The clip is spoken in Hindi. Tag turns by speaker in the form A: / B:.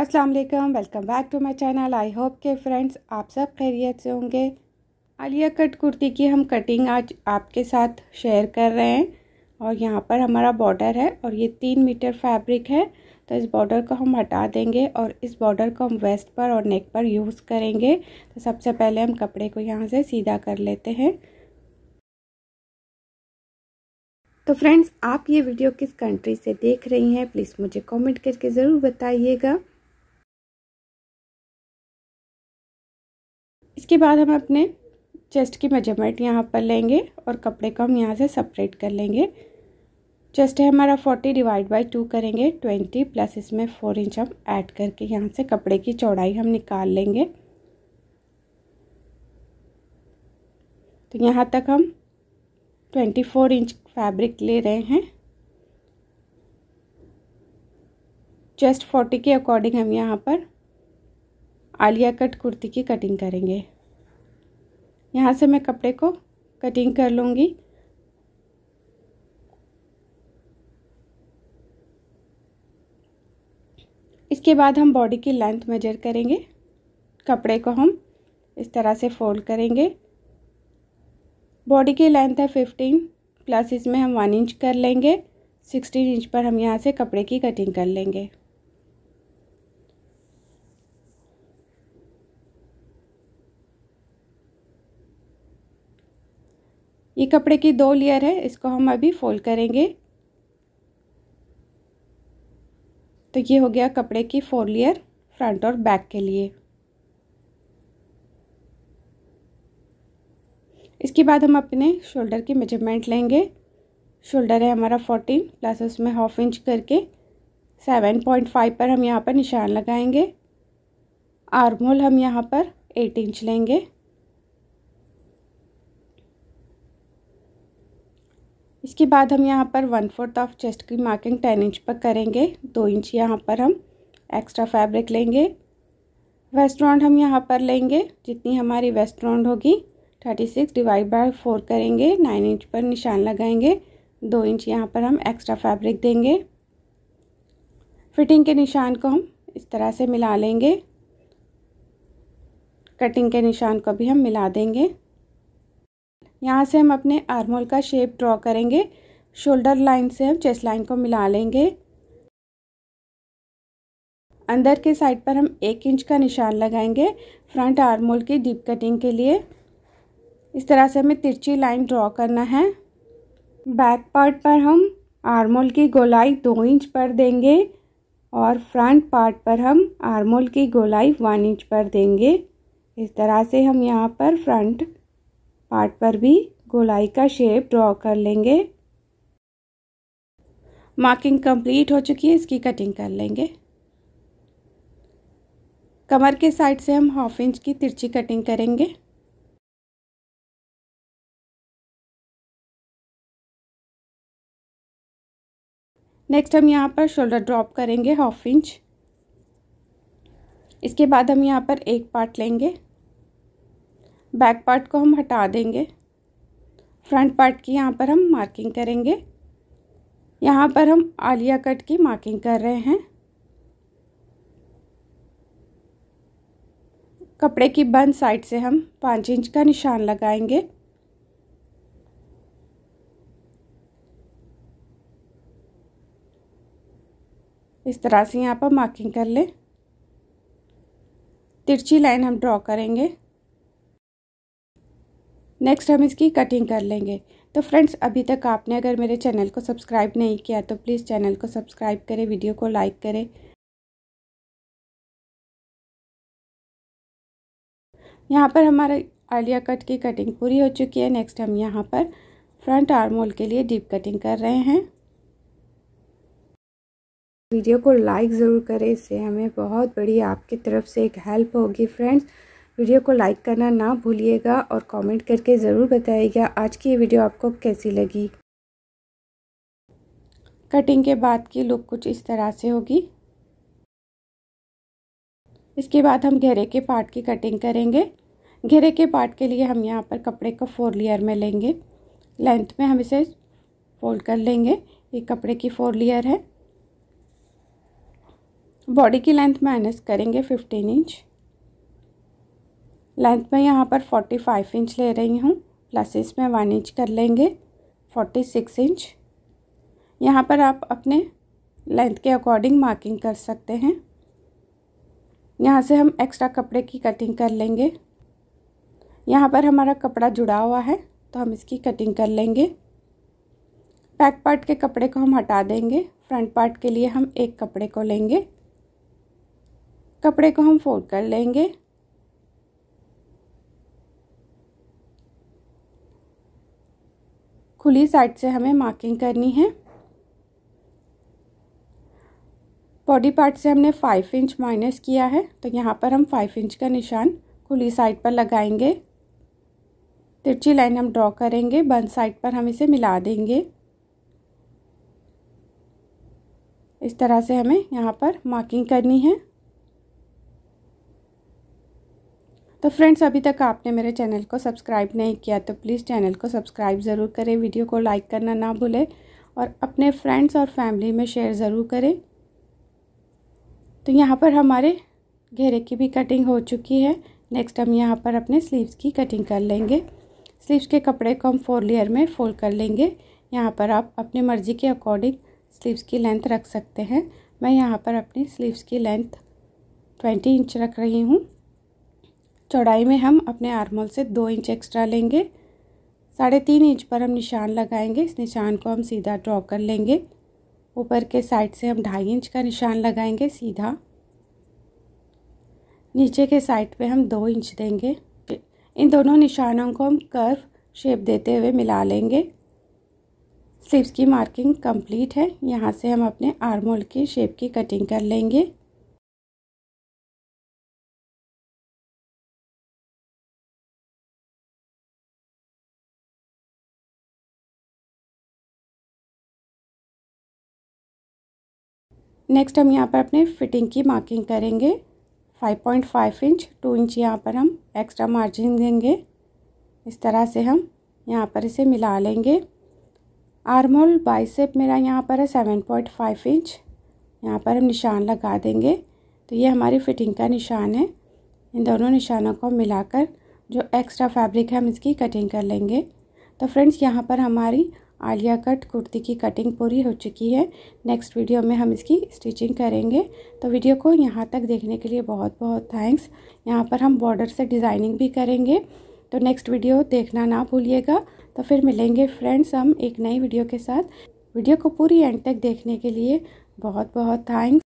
A: अस्सलाम वालेकुम welcome back to my channel I hope के फ्रेंड्स आप सब खैरियत से होंगे आलिया कट कुर्ती की हम कटिंग आज आपके साथ शेयर कर रहे हैं और यहाँ पर हमारा बॉर्डर है और ये तीन मीटर फैब्रिक है तो इस बॉर्डर को हम हटा देंगे और इस बॉर्डर को हम वेस्ट पर और नेक पर यूज़ करेंगे तो सबसे पहले हम कपड़े को यहाँ से सीधा कर लेते हैं तो फ्रेंड्स आप ये वीडियो किस कंट्री से देख रही हैं प्लीज़ मुझे कमेंट करके ज़रूर बताइएगा इसके बाद हम अपने चेस्ट की मेजरमेंट यहाँ पर लेंगे और कपड़े को हम यहाँ से सेपरेट कर लेंगे चेस्ट है हमारा फोर्टी डिवाइड बाई टू करेंगे ट्वेंटी प्लस इसमें फोर इंच हम ऐड करके यहाँ से कपड़े की चौड़ाई हम निकाल लेंगे तो यहाँ तक हम ट्वेंटी फोर इंच फैब्रिक ले रहे हैं चेस्ट फोर्टी के अकॉर्डिंग हम यहाँ पर आलिया कट कुर्ती की कटिंग करेंगे यहाँ से मैं कपड़े को कटिंग कर लूँगी इसके बाद हम बॉडी की लेंथ मेजर करेंगे कपड़े को हम इस तरह से फोल्ड करेंगे बॉडी की लेंथ है फिफ्टीन प्लस इसमें हम वन इंच कर लेंगे सिक्सटीन इंच पर हम यहाँ से कपड़े की कटिंग कर लेंगे ये कपड़े की दो लेयर है इसको हम अभी फोल्ड करेंगे तो ये हो गया कपड़े की फोर लेयर फ्रंट और बैक के लिए इसके बाद हम अपने शोल्डर की मेजरमेंट लेंगे शोल्डर है हमारा फोर्टीन प्लस उसमें हाफ इंच करके सेवन पॉइंट फाइव पर हम यहाँ पर निशान लगाएंगे आर्म होल हम यहाँ पर एट इंच लेंगे इसके बाद हम यहाँ पर वन फोर्थ ऑफ चेस्ट की मार्किंग टेन इंच पर करेंगे दो इंच यहाँ पर हम एक्स्ट्रा फैब्रिक लेंगे वेस्ट राउंड हम यहाँ पर लेंगे जितनी हमारी वेस्ट राउंड होगी thirty six divide by four करेंगे नाइन इंच पर निशान लगाएंगे दो इंच यहाँ पर हम एक्स्ट्रा फैब्रिक देंगे फिटिंग के निशान को हम इस तरह से मिला लेंगे कटिंग के निशान को भी हम मिला देंगे यहाँ से हम अपने आर्मोल का शेप ड्रॉ करेंगे शोल्डर लाइन से हम चेस्ट लाइन को मिला लेंगे अंदर के साइड पर हम एक इंच का निशान लगाएंगे फ्रंट आर्मोल की डीप कटिंग के लिए इस तरह से हमें तिरछी लाइन ड्रॉ करना है बैक पार्ट पर हम आर्मोल की गोलाई दो इंच पर देंगे और फ्रंट पार्ट पर हम आर्मोल की गोलाई वन इंच पर देंगे इस तरह से हम यहाँ पर फ्रंट पार्ट पर भी गोलाई का शेप ड्रॉ कर लेंगे मार्किंग कंप्लीट हो चुकी है इसकी कटिंग कर लेंगे कमर के साइड से हम हाफ इंच की तिरछी कटिंग करेंगे नेक्स्ट हम यहाँ पर शोल्डर ड्रॉप करेंगे हाफ इंच इसके बाद हम यहाँ पर एक पार्ट लेंगे बैक पार्ट को हम हटा देंगे फ्रंट पार्ट की यहाँ पर हम मार्किंग करेंगे यहाँ पर हम आलिया कट की मार्किंग कर रहे हैं कपड़े की बंद साइड से हम पाँच इंच का निशान लगाएंगे इस तरह से यहाँ पर मार्किंग कर लें तिरछी लाइन हम ड्रॉ करेंगे नेक्स्ट हम इसकी कटिंग कर लेंगे तो फ्रेंड्स अभी तक आपने अगर मेरे चैनल को सब्सक्राइब नहीं किया तो प्लीज़ चैनल को सब्सक्राइब करें वीडियो को लाइक करें यहाँ पर हमारा आलिया कट की कटिंग पूरी हो चुकी है नेक्स्ट हम यहाँ पर फ्रंट आर्मोल के लिए डीप कटिंग कर रहे हैं वीडियो को लाइक ज़रूर करें इससे हमें बहुत बड़ी आपकी तरफ से एक हेल्प होगी फ्रेंड्स वीडियो को लाइक करना ना भूलिएगा और कमेंट करके ज़रूर बताइएगा आज की ये वीडियो आपको कैसी लगी कटिंग के बाद की लुक कुछ इस तरह से होगी इसके बाद हम घेरे के पार्ट की कटिंग करेंगे घेरे के पार्ट के लिए हम यहाँ पर कपड़े को फोर लेयर में लेंगे लेंथ में हम इसे फोल्ड कर लेंगे ये कपड़े की फोर लेयर है बॉडी की लेंथ माइनस करेंगे फिफ्टीन इंच लेंथ में यहाँ पर फोर्टी फाइव इंच ले रही हूँ प्लस इसमें वन इंच कर लेंगे फोर्टी सिक्स इंच यहाँ पर आप अपने लेंथ के अकॉर्डिंग मार्किंग कर सकते हैं यहाँ से हम एक्स्ट्रा कपड़े की कटिंग कर लेंगे यहाँ पर हमारा कपड़ा जुड़ा हुआ है तो हम इसकी कटिंग कर लेंगे बैक पार्ट के कपड़े को हम हटा देंगे फ्रंट पार्ट के लिए हम एक कपड़े को लेंगे कपड़े को हम फोल्ड कर लेंगे खुली साइड से हमें मार्किंग करनी है बॉडी पार्ट से हमने फाइव इंच माइनस किया है तो यहाँ पर हम फाइव इंच का निशान खुली साइड पर लगाएंगे तिरछी लाइन हम ड्रॉ करेंगे बंद साइड पर हम इसे मिला देंगे इस तरह से हमें यहाँ पर मार्किंग करनी है तो फ्रेंड्स अभी तक आपने मेरे चैनल को सब्सक्राइब नहीं किया तो प्लीज़ चैनल को सब्सक्राइब ज़रूर करें वीडियो को लाइक करना ना भूलें और अपने फ्रेंड्स और फैमिली में शेयर ज़रूर करें तो यहाँ पर हमारे घेरे की भी कटिंग हो चुकी है नेक्स्ट हम यहाँ पर अपने स्लीव्स की कटिंग कर लेंगे स्लीव्स के कपड़े को हम फोर लेयर में फोल्ड कर लेंगे यहाँ पर आप अपनी मर्ज़ी के अकॉर्डिंग स्लीव्स की लेंथ रख सकते हैं मैं यहाँ पर अपनी स्लीव्स की लेंथ ट्वेंटी इंच रख रही हूँ चौड़ाई में हम अपने आर्मोल से दो इंच एक्स्ट्रा लेंगे साढ़े तीन इंच पर हम निशान लगाएंगे इस निशान को हम सीधा ड्रॉ कर लेंगे ऊपर के साइड से हम ढाई इंच का निशान लगाएंगे सीधा नीचे के साइड पे हम दो इंच देंगे इन दोनों निशानों को हम कर्व शेप देते हुए मिला लेंगे स्लीव्स की मार्किंग कंप्लीट है यहाँ से हम अपने आर्मोल की शेप की कटिंग कर लेंगे नेक्स्ट हम यहाँ पर अपने फिटिंग की मार्किंग करेंगे 5.5 इंच 2 इंच यहाँ पर हम एक्स्ट्रा मार्जिन देंगे इस तरह से हम यहाँ पर इसे मिला लेंगे आर्मोल बाइसेप मेरा यहाँ पर है 7.5 इंच यहाँ पर हम निशान लगा देंगे तो ये हमारी फिटिंग का निशान है इन दोनों निशानों को मिलाकर जो एक्स्ट्रा फैब्रिक है हम इसकी कटिंग कर लेंगे तो फ्रेंड्स यहाँ पर हमारी आलिया कट कुर्ती की कटिंग पूरी हो चुकी है नेक्स्ट वीडियो में हम इसकी स्टिचिंग करेंगे तो वीडियो को यहाँ तक देखने के लिए बहुत बहुत थैंक्स यहाँ पर हम बॉर्डर से डिज़ाइनिंग भी करेंगे तो नेक्स्ट वीडियो देखना ना भूलिएगा तो फिर मिलेंगे फ्रेंड्स हम एक नई वीडियो के साथ वीडियो को पूरी एंड तक देखने के लिए बहुत बहुत थैंक्स